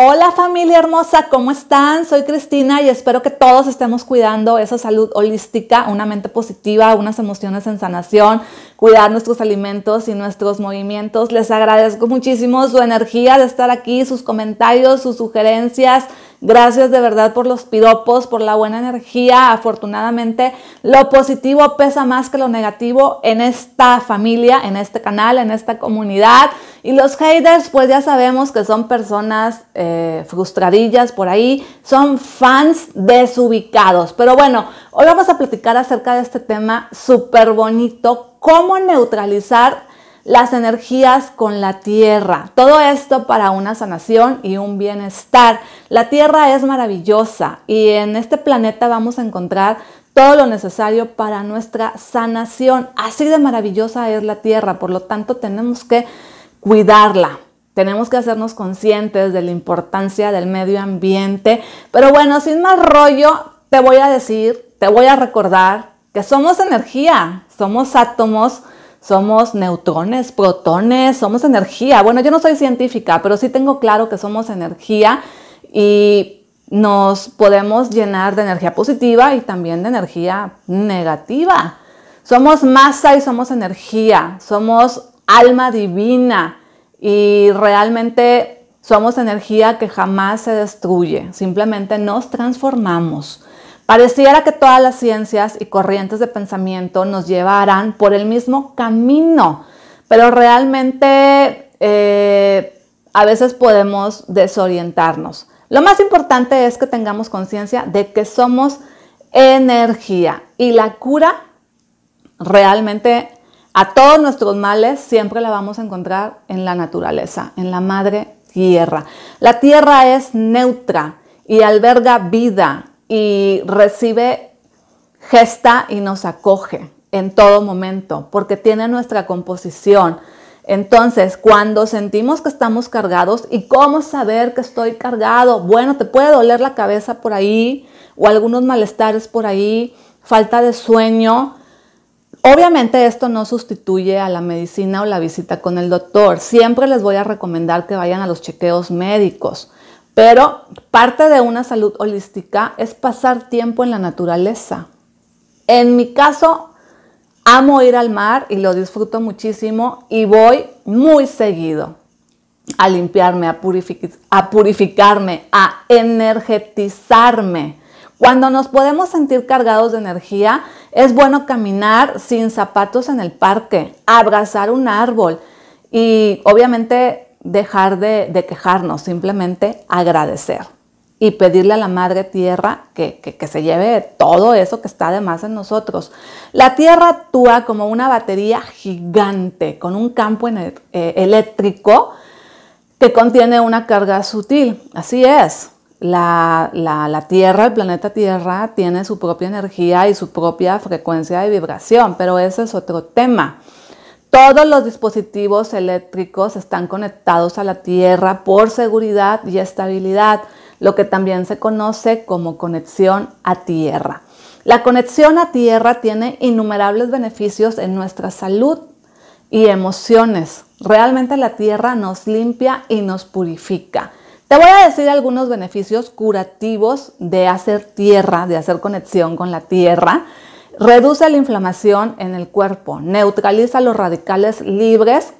Hola familia hermosa, ¿cómo están? Soy Cristina y espero que todos estemos cuidando esa salud holística, una mente positiva, unas emociones en sanación, cuidar nuestros alimentos y nuestros movimientos. Les agradezco muchísimo su energía de estar aquí, sus comentarios, sus sugerencias Gracias de verdad por los piropos, por la buena energía. Afortunadamente, lo positivo pesa más que lo negativo en esta familia, en este canal, en esta comunidad. Y los haters, pues ya sabemos que son personas eh, frustradillas por ahí, son fans desubicados. Pero bueno, hoy vamos a platicar acerca de este tema súper bonito, cómo neutralizar las energías con la tierra. Todo esto para una sanación y un bienestar. La tierra es maravillosa y en este planeta vamos a encontrar todo lo necesario para nuestra sanación. Así de maravillosa es la tierra, por lo tanto tenemos que cuidarla. Tenemos que hacernos conscientes de la importancia del medio ambiente. Pero bueno, sin más rollo, te voy a decir, te voy a recordar que somos energía, somos átomos somos neutrones, protones, somos energía. Bueno, yo no soy científica, pero sí tengo claro que somos energía y nos podemos llenar de energía positiva y también de energía negativa. Somos masa y somos energía, somos alma divina y realmente somos energía que jamás se destruye, simplemente nos transformamos. Pareciera que todas las ciencias y corrientes de pensamiento nos llevarán por el mismo camino, pero realmente eh, a veces podemos desorientarnos. Lo más importante es que tengamos conciencia de que somos energía y la cura realmente a todos nuestros males siempre la vamos a encontrar en la naturaleza, en la madre tierra. La tierra es neutra y alberga vida, y recibe, gesta y nos acoge en todo momento, porque tiene nuestra composición. Entonces, cuando sentimos que estamos cargados, ¿y cómo saber que estoy cargado? Bueno, te puede doler la cabeza por ahí o algunos malestares por ahí, falta de sueño. Obviamente esto no sustituye a la medicina o la visita con el doctor. Siempre les voy a recomendar que vayan a los chequeos médicos. Pero parte de una salud holística es pasar tiempo en la naturaleza. En mi caso, amo ir al mar y lo disfruto muchísimo y voy muy seguido a limpiarme, a, purificarme, a energetizarme. Cuando nos podemos sentir cargados de energía, es bueno caminar sin zapatos en el parque, abrazar un árbol y obviamente dejar de, quejarnos, simplemente agradecer y pedirle a la Madre Tierra que, se lleve todo eso que está además en nosotros. La Tierra actúa como una batería gigante con un campo eh, eléctrico que contiene una carga sutil. Así es. La, la Tierra, el planeta Tierra, tiene su propia energía y su propia frecuencia de vibración, pero ese es otro tema. Todos los dispositivos eléctricos están conectados a la Tierra por seguridad y estabilidad, lo que también se conoce como conexión a Tierra. La conexión a Tierra tiene innumerables beneficios en nuestra salud y emociones. Realmente la Tierra nos limpia y nos purifica. Te voy a decir algunos beneficios curativos de hacer tierra, de hacer conexión con la tierra reduce la inflamación en el cuerpo, neutraliza los radicales libres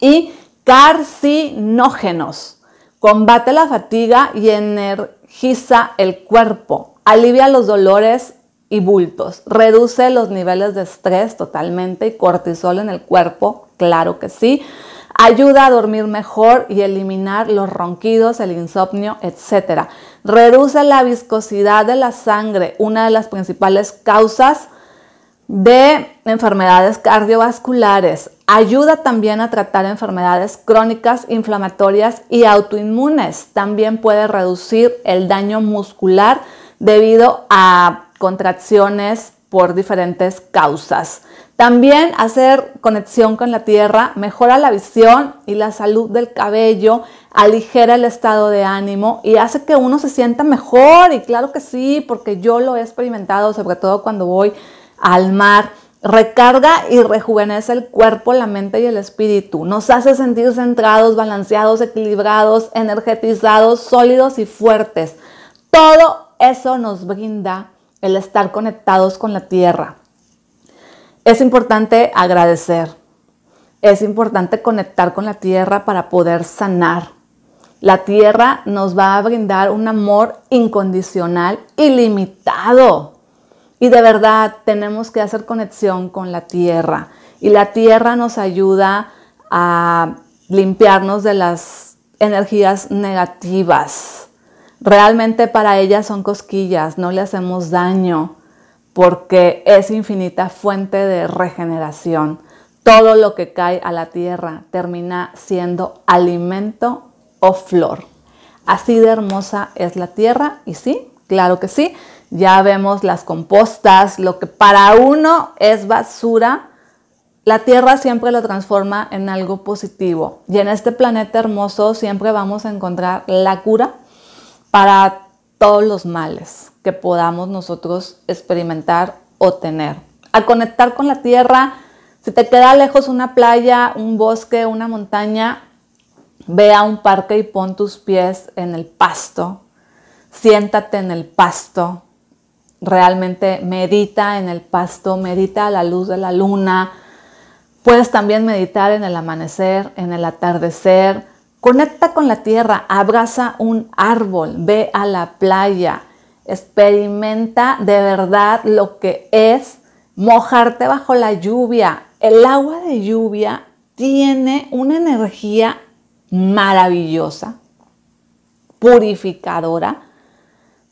y carcinógenos, combate la fatiga y energiza el cuerpo, alivia los dolores y bultos, reduce los niveles de estrés totalmente y cortisol en el cuerpo, claro que sí, Ayuda a dormir mejor y eliminar los ronquidos, el insomnio, etc. Reduce la viscosidad de la sangre, una de las principales causas de enfermedades cardiovasculares. Ayuda también a tratar enfermedades crónicas, inflamatorias y autoinmunes. También puede reducir el daño muscular debido a contracciones por diferentes causas. También hacer conexión con la tierra mejora la visión y la salud del cabello, aligera el estado de ánimo y hace que uno se sienta mejor. Y claro que sí, porque yo lo he experimentado, sobre todo cuando voy al mar. Recarga y rejuvenece el cuerpo, la mente y el espíritu. Nos hace sentir centrados, balanceados, equilibrados, energetizados, sólidos y fuertes. Todo eso nos brinda el estar conectados con la tierra. Es importante agradecer. Es importante conectar con la tierra para poder sanar. La tierra nos va a brindar un amor incondicional, ilimitado. Y de verdad tenemos que hacer conexión con la tierra. Y la tierra nos ayuda a limpiarnos de las energías negativas. Realmente para ellas son cosquillas, no le hacemos daño porque es infinita fuente de regeneración. Todo lo que cae a la tierra termina siendo alimento o flor. Así de hermosa es la tierra y sí, claro que sí, ya vemos las compostas, lo que para uno es basura, la tierra siempre lo transforma en algo positivo. Y en este planeta hermoso siempre vamos a encontrar la cura para todos los males que podamos nosotros experimentar o tener. Al conectar con la tierra, si te queda lejos una playa, un bosque, una montaña, ve a un parque y pon tus pies en el pasto. Siéntate en el pasto. Realmente medita en el pasto, medita a la luz de la luna. Puedes también meditar en el amanecer, en el atardecer. Conecta con la tierra, abraza un árbol, ve a la playa. Experimenta de verdad lo que es mojarte bajo la lluvia. El agua de lluvia tiene una energía maravillosa, purificadora.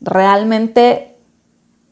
Realmente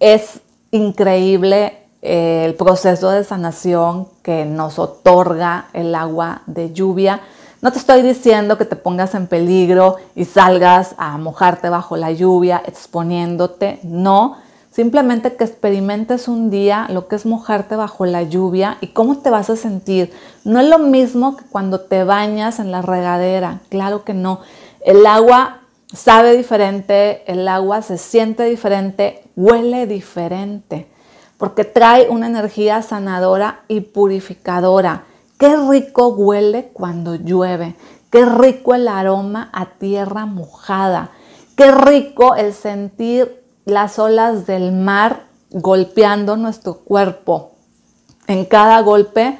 es increíble eh, el proceso de sanación que nos otorga el agua de lluvia. No te estoy diciendo que te pongas en peligro y salgas a mojarte bajo la lluvia, exponiéndote, no. Simplemente que experimentes un día lo que es mojarte bajo la lluvia y cómo te vas a sentir. No es lo mismo que cuando te bañas en la regadera, claro que no. El agua sabe diferente, el agua se siente diferente, huele diferente, porque trae una energía sanadora y purificadora. Qué rico huele cuando llueve. Qué rico el aroma a tierra mojada. Qué rico el sentir las olas del mar golpeando nuestro cuerpo. En cada golpe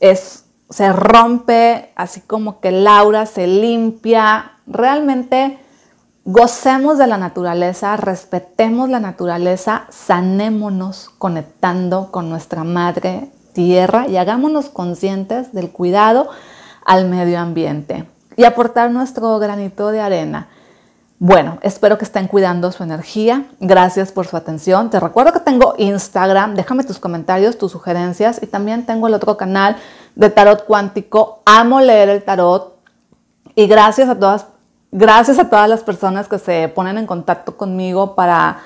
se rompe, así como que Laura se limpia. Realmente gocemos de la naturaleza, respetemos la naturaleza, sanémonos conectando con nuestra madre tierra y hagámonos conscientes del cuidado al medio ambiente y aportar nuestro granito de arena. Bueno, espero que estén cuidando su energía. Gracias por su atención. Te recuerdo que tengo Instagram. Déjame tus comentarios, tus sugerencias. Y también tengo el otro canal de Tarot Cuántico. Amo leer el tarot. Y gracias a todas, gracias a todas las personas que se ponen en contacto conmigo para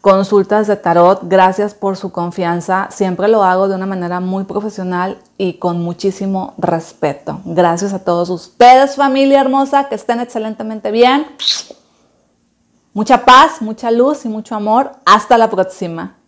consultas de tarot. Gracias por su confianza. Siempre lo hago de una manera muy profesional y con muchísimo respeto. Gracias a todos ustedes, familia hermosa, que estén excelentemente bien. Mucha paz, mucha luz y mucho amor. Hasta la próxima.